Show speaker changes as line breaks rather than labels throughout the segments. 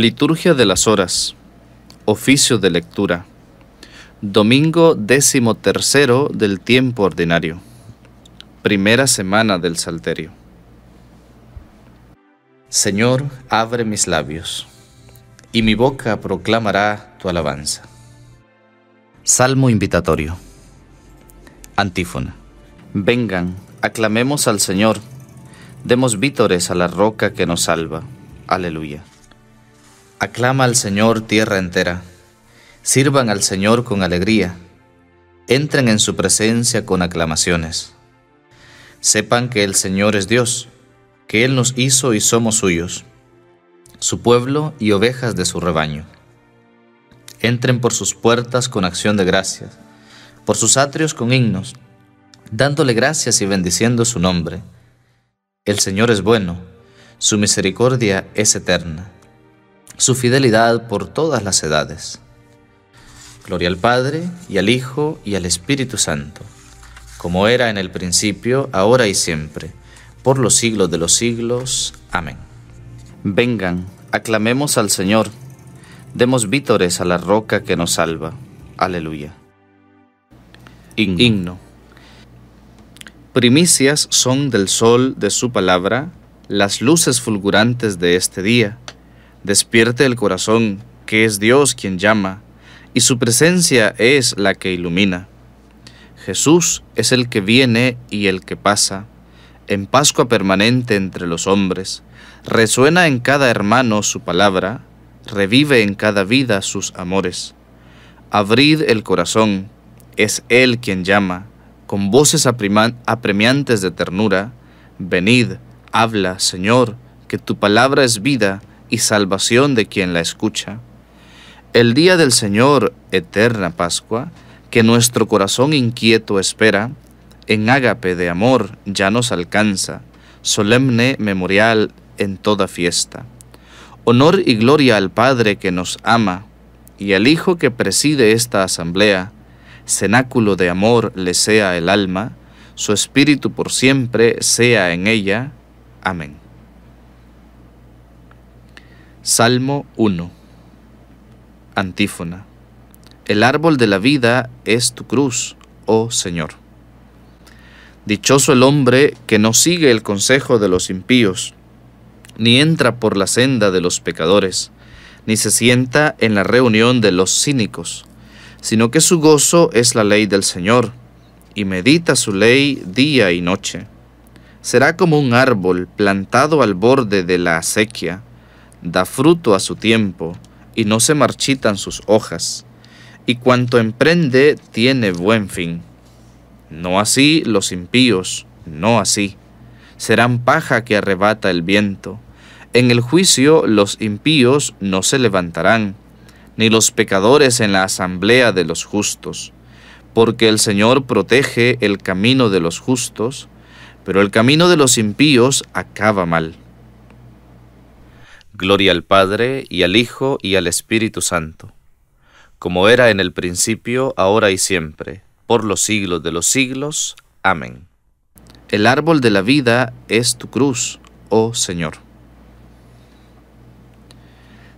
Liturgia de las Horas. Oficio de lectura. Domingo décimo tercero del tiempo ordinario. Primera semana del Salterio. Señor, abre mis labios, y mi boca proclamará tu alabanza. Salmo invitatorio. Antífona. Vengan, aclamemos al Señor, demos vítores a la roca que nos salva. Aleluya. Aclama al Señor tierra entera. Sirvan al Señor con alegría. Entren en su presencia con aclamaciones. Sepan que el Señor es Dios, que Él nos hizo y somos suyos, su pueblo y ovejas de su rebaño. Entren por sus puertas con acción de gracias, por sus atrios con himnos, dándole gracias y bendiciendo su nombre. El Señor es bueno, su misericordia es eterna su fidelidad por todas las edades. Gloria al Padre, y al Hijo, y al Espíritu Santo, como era en el principio, ahora y siempre, por los siglos de los siglos. Amén. Vengan, aclamemos al Señor, demos vítores a la roca que nos salva. Aleluya. Himno. Primicias son del sol de su palabra, las luces fulgurantes de este día Despierte el corazón, que es Dios quien llama, y su presencia es la que ilumina. Jesús es el que viene y el que pasa, en Pascua permanente entre los hombres, resuena en cada hermano su palabra, revive en cada vida sus amores. Abrid el corazón, es Él quien llama, con voces apremiantes de ternura, venid, habla, Señor, que tu palabra es vida, y salvación de quien la escucha. El día del Señor, eterna Pascua, que nuestro corazón inquieto espera, en ágape de amor ya nos alcanza, solemne memorial en toda fiesta. Honor y gloria al Padre que nos ama, y al Hijo que preside esta asamblea, cenáculo de amor le sea el alma, su espíritu por siempre sea en ella. Amén. Salmo 1 Antífona El árbol de la vida es tu cruz, oh Señor. Dichoso el hombre que no sigue el consejo de los impíos, ni entra por la senda de los pecadores, ni se sienta en la reunión de los cínicos, sino que su gozo es la ley del Señor, y medita su ley día y noche. Será como un árbol plantado al borde de la acequia, da fruto a su tiempo, y no se marchitan sus hojas, y cuanto emprende tiene buen fin. No así los impíos, no así. Serán paja que arrebata el viento. En el juicio los impíos no se levantarán, ni los pecadores en la asamblea de los justos, porque el Señor protege el camino de los justos, pero el camino de los impíos acaba mal. Gloria al Padre, y al Hijo, y al Espíritu Santo, como era en el principio, ahora y siempre, por los siglos de los siglos. Amén. El árbol de la vida es tu cruz, oh Señor.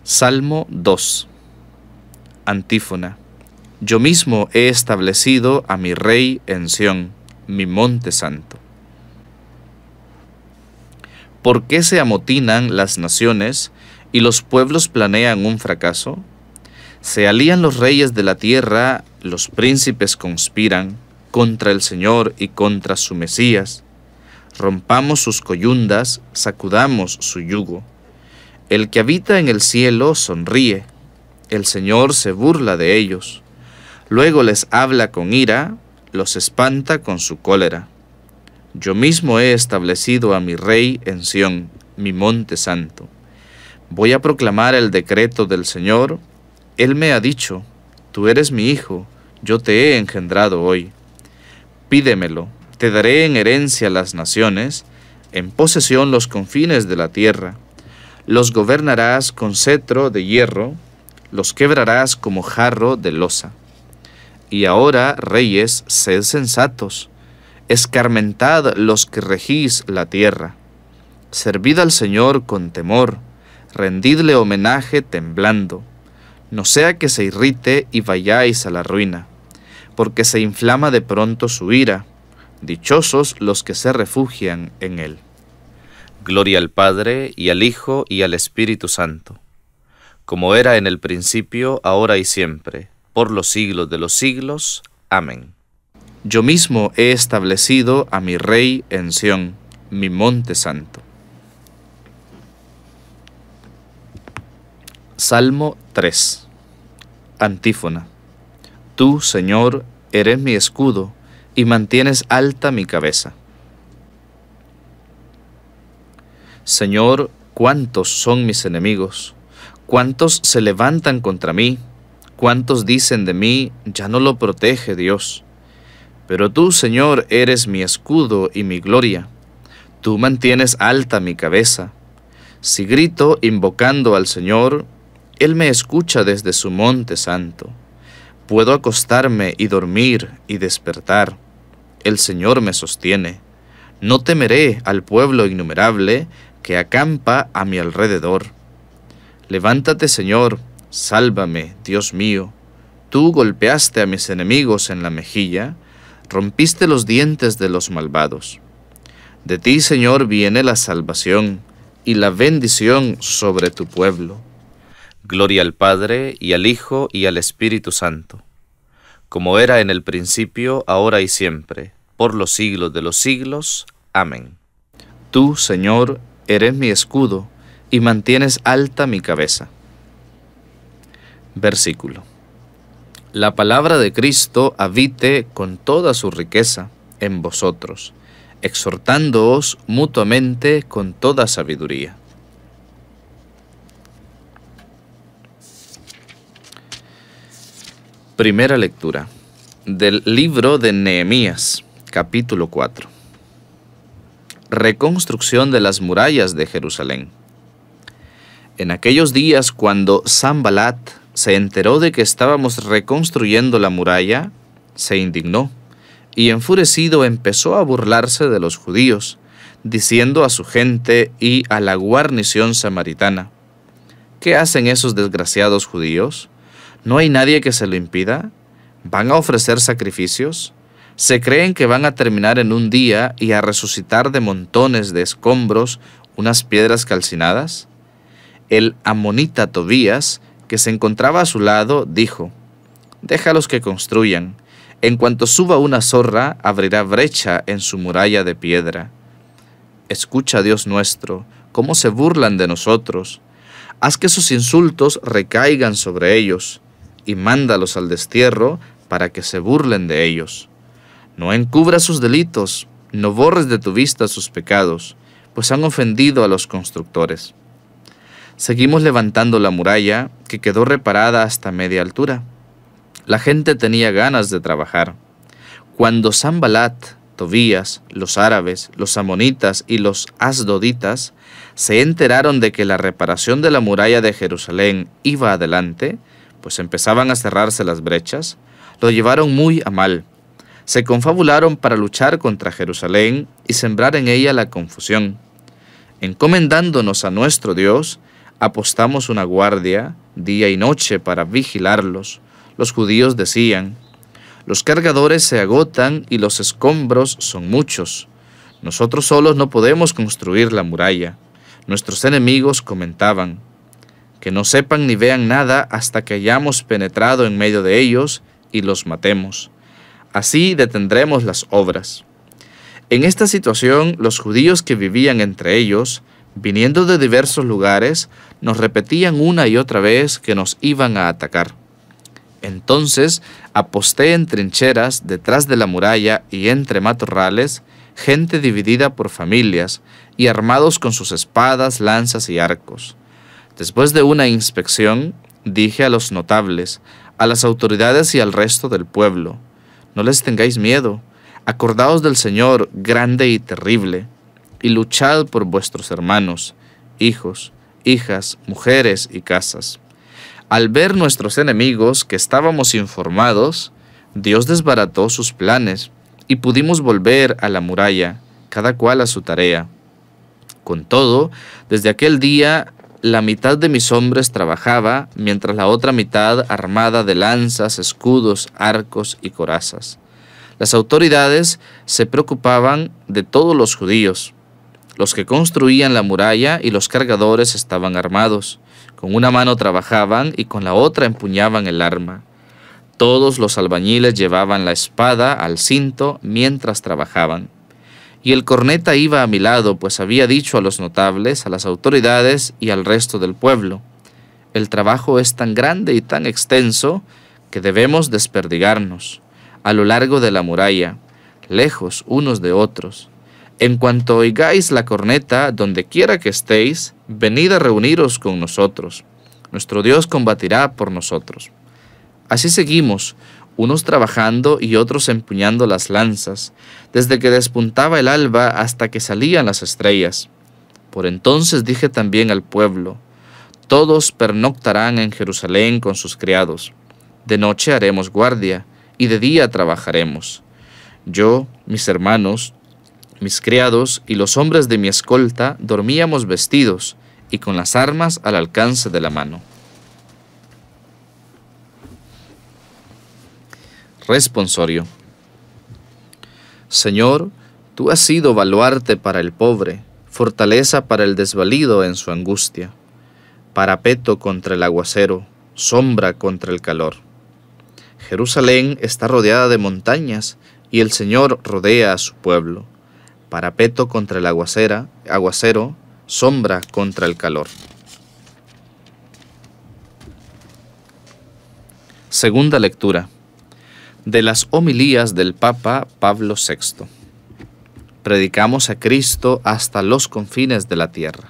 Salmo 2. Antífona. Yo mismo he establecido a mi Rey en Sión, mi monte santo. ¿Por qué se amotinan las naciones y los pueblos planean un fracaso? Se alían los reyes de la tierra, los príncipes conspiran contra el Señor y contra su Mesías. Rompamos sus coyundas, sacudamos su yugo. El que habita en el cielo sonríe, el Señor se burla de ellos. Luego les habla con ira, los espanta con su cólera. Yo mismo he establecido a mi rey en Sión, mi monte santo. Voy a proclamar el decreto del Señor. Él me ha dicho, tú eres mi hijo, yo te he engendrado hoy. Pídemelo, te daré en herencia las naciones, en posesión los confines de la tierra. Los gobernarás con cetro de hierro, los quebrarás como jarro de losa. Y ahora, reyes, sed sensatos escarmentad los que regís la tierra. Servid al Señor con temor, rendidle homenaje temblando, no sea que se irrite y vayáis a la ruina, porque se inflama de pronto su ira, dichosos los que se refugian en él. Gloria al Padre, y al Hijo, y al Espíritu Santo, como era en el principio, ahora y siempre, por los siglos de los siglos. Amén. Yo mismo he establecido a mi rey en Sión, mi monte santo. Salmo 3. Antífona. Tú, Señor, eres mi escudo y mantienes alta mi cabeza. Señor, cuántos son mis enemigos, cuántos se levantan contra mí, cuántos dicen de mí, ya no lo protege Dios. Pero tú, Señor, eres mi escudo y mi gloria. Tú mantienes alta mi cabeza. Si grito invocando al Señor, Él me escucha desde su monte santo. Puedo acostarme y dormir y despertar. El Señor me sostiene. No temeré al pueblo innumerable que acampa a mi alrededor. Levántate, Señor, sálvame, Dios mío. Tú golpeaste a mis enemigos en la mejilla, rompiste los dientes de los malvados. De ti, Señor, viene la salvación y la bendición sobre tu pueblo. Gloria al Padre, y al Hijo, y al Espíritu Santo, como era en el principio, ahora y siempre, por los siglos de los siglos. Amén. Tú, Señor, eres mi escudo, y mantienes alta mi cabeza. Versículo la palabra de Cristo habite con toda su riqueza en vosotros, exhortándoos mutuamente con toda sabiduría. Primera lectura del libro de Nehemías, capítulo 4. Reconstrucción de las murallas de Jerusalén. En aquellos días cuando Sanbalat, se enteró de que estábamos reconstruyendo la muralla, se indignó y enfurecido empezó a burlarse de los judíos, diciendo a su gente y a la guarnición samaritana, ¿qué hacen esos desgraciados judíos? ¿No hay nadie que se lo impida? ¿Van a ofrecer sacrificios? Se creen que van a terminar en un día y a resucitar de montones de escombros unas piedras calcinadas. El amonita Tobías que se encontraba a su lado, dijo, Déjalos que construyan. En cuanto suba una zorra, abrirá brecha en su muralla de piedra. Escucha, Dios nuestro, cómo se burlan de nosotros. Haz que sus insultos recaigan sobre ellos, y mándalos al destierro para que se burlen de ellos. No encubras sus delitos, no borres de tu vista sus pecados, pues han ofendido a los constructores. Seguimos levantando la muralla, que quedó reparada hasta media altura. La gente tenía ganas de trabajar. Cuando Sambalat, Tobías, los árabes, los amonitas y los asdoditas se enteraron de que la reparación de la muralla de Jerusalén iba adelante, pues empezaban a cerrarse las brechas, lo llevaron muy a mal. Se confabularon para luchar contra Jerusalén y sembrar en ella la confusión. Encomendándonos a nuestro Dios, apostamos una guardia día y noche para vigilarlos. Los judíos decían, los cargadores se agotan y los escombros son muchos. Nosotros solos no podemos construir la muralla. Nuestros enemigos comentaban, que no sepan ni vean nada hasta que hayamos penetrado en medio de ellos y los matemos. Así detendremos las obras. En esta situación, los judíos que vivían entre ellos viniendo de diversos lugares, nos repetían una y otra vez que nos iban a atacar. Entonces aposté en trincheras detrás de la muralla y entre matorrales, gente dividida por familias y armados con sus espadas, lanzas y arcos. Después de una inspección, dije a los notables, a las autoridades y al resto del pueblo, no les tengáis miedo, acordaos del Señor grande y terrible y luchad por vuestros hermanos, hijos, hijas, mujeres y casas. Al ver nuestros enemigos que estábamos informados, Dios desbarató sus planes y pudimos volver a la muralla, cada cual a su tarea. Con todo, desde aquel día la mitad de mis hombres trabajaba, mientras la otra mitad armada de lanzas, escudos, arcos y corazas. Las autoridades se preocupaban de todos los judíos, los que construían la muralla y los cargadores estaban armados. Con una mano trabajaban y con la otra empuñaban el arma. Todos los albañiles llevaban la espada al cinto mientras trabajaban. Y el corneta iba a mi lado, pues había dicho a los notables, a las autoridades y al resto del pueblo, el trabajo es tan grande y tan extenso que debemos desperdigarnos a lo largo de la muralla, lejos unos de otros, en cuanto oigáis la corneta, donde quiera que estéis, venid a reuniros con nosotros. Nuestro Dios combatirá por nosotros. Así seguimos, unos trabajando y otros empuñando las lanzas, desde que despuntaba el alba hasta que salían las estrellas. Por entonces dije también al pueblo, todos pernoctarán en Jerusalén con sus criados. De noche haremos guardia, y de día trabajaremos. Yo, mis hermanos, mis criados y los hombres de mi escolta dormíamos vestidos y con las armas al alcance de la mano. Responsorio. Señor, tú has sido baluarte para el pobre, fortaleza para el desvalido en su angustia, parapeto contra el aguacero, sombra contra el calor. Jerusalén está rodeada de montañas y el Señor rodea a su pueblo parapeto contra el aguacera, aguacero, sombra contra el calor. Segunda lectura de las homilías del Papa Pablo VI. Predicamos a Cristo hasta los confines de la tierra.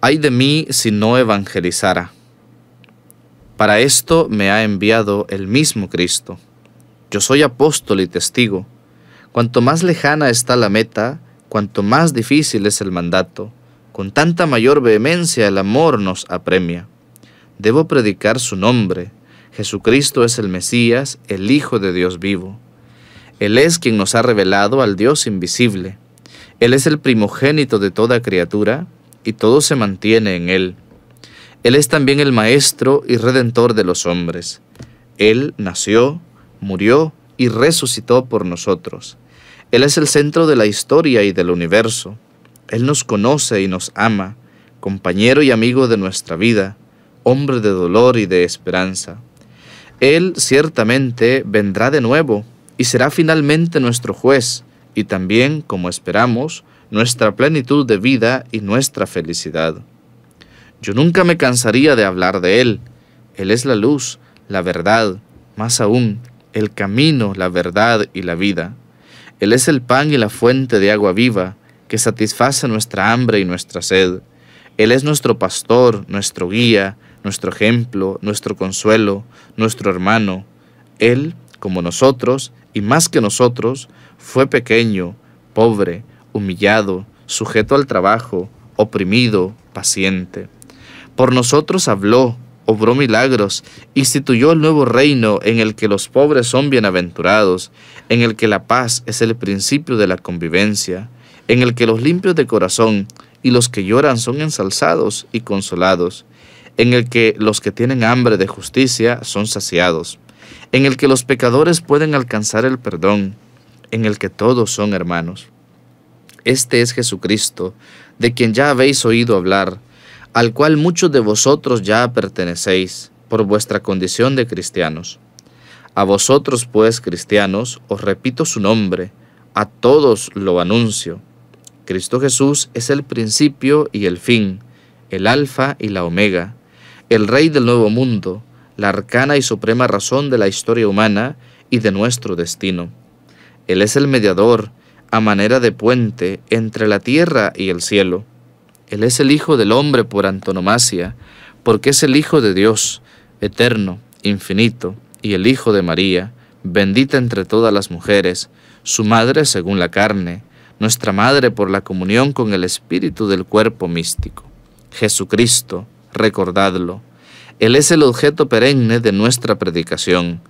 Ay de mí si no evangelizara. Para esto me ha enviado el mismo Cristo. Yo soy apóstol y testigo Cuanto más lejana está la meta, cuanto más difícil es el mandato, con tanta mayor vehemencia el amor nos apremia. Debo predicar su nombre. Jesucristo es el Mesías, el Hijo de Dios vivo. Él es quien nos ha revelado al Dios invisible. Él es el primogénito de toda criatura, y todo se mantiene en Él. Él es también el Maestro y Redentor de los hombres. Él nació, murió y resucitó por nosotros. Él es el centro de la historia y del universo. Él nos conoce y nos ama, compañero y amigo de nuestra vida, hombre de dolor y de esperanza. Él ciertamente vendrá de nuevo y será finalmente nuestro juez y también, como esperamos, nuestra plenitud de vida y nuestra felicidad. Yo nunca me cansaría de hablar de Él. Él es la luz, la verdad, más aún, el camino, la verdad y la vida. Él es el pan y la fuente de agua viva que satisface nuestra hambre y nuestra sed. Él es nuestro pastor, nuestro guía, nuestro ejemplo, nuestro consuelo, nuestro hermano. Él, como nosotros y más que nosotros, fue pequeño, pobre, humillado, sujeto al trabajo, oprimido, paciente. Por nosotros habló obró milagros, instituyó el nuevo reino en el que los pobres son bienaventurados, en el que la paz es el principio de la convivencia, en el que los limpios de corazón y los que lloran son ensalzados y consolados, en el que los que tienen hambre de justicia son saciados, en el que los pecadores pueden alcanzar el perdón, en el que todos son hermanos. Este es Jesucristo, de quien ya habéis oído hablar, al cual muchos de vosotros ya pertenecéis por vuestra condición de cristianos. A vosotros, pues, cristianos, os repito su nombre, a todos lo anuncio. Cristo Jesús es el principio y el fin, el alfa y la omega, el rey del nuevo mundo, la arcana y suprema razón de la historia humana y de nuestro destino. Él es el mediador, a manera de puente, entre la tierra y el cielo él es el Hijo del Hombre por antonomasia, porque es el Hijo de Dios, eterno, infinito, y el Hijo de María, bendita entre todas las mujeres, su madre según la carne, nuestra madre por la comunión con el espíritu del cuerpo místico. Jesucristo, recordadlo. Él es el objeto perenne de nuestra predicación.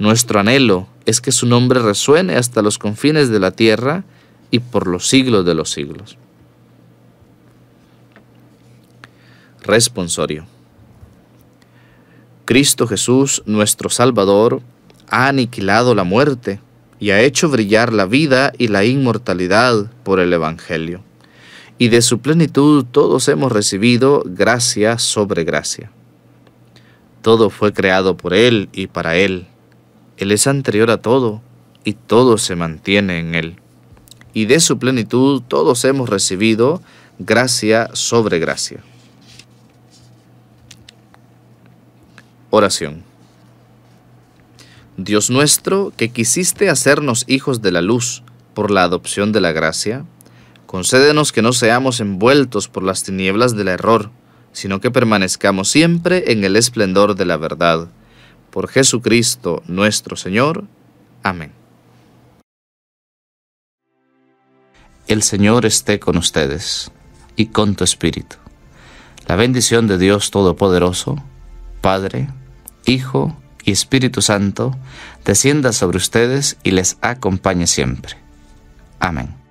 Nuestro anhelo es que su nombre resuene hasta los confines de la tierra y por los siglos de los siglos. Responsorio. Cristo Jesús, nuestro Salvador, ha aniquilado la muerte y ha hecho brillar la vida y la inmortalidad por el Evangelio. Y de su plenitud todos hemos recibido gracia sobre gracia. Todo fue creado por Él y para Él. Él es anterior a todo y todo se mantiene en Él. Y de su plenitud todos hemos recibido gracia sobre gracia. Oración. Dios nuestro, que quisiste hacernos hijos de la luz por la adopción de la gracia, concédenos que no seamos envueltos por las tinieblas del error, sino que permanezcamos siempre en el esplendor de la verdad. Por Jesucristo nuestro Señor. Amén. El Señor esté con ustedes y con tu espíritu. La bendición de Dios Todopoderoso, Padre, Hijo y Espíritu Santo, descienda sobre ustedes y les acompañe siempre. Amén.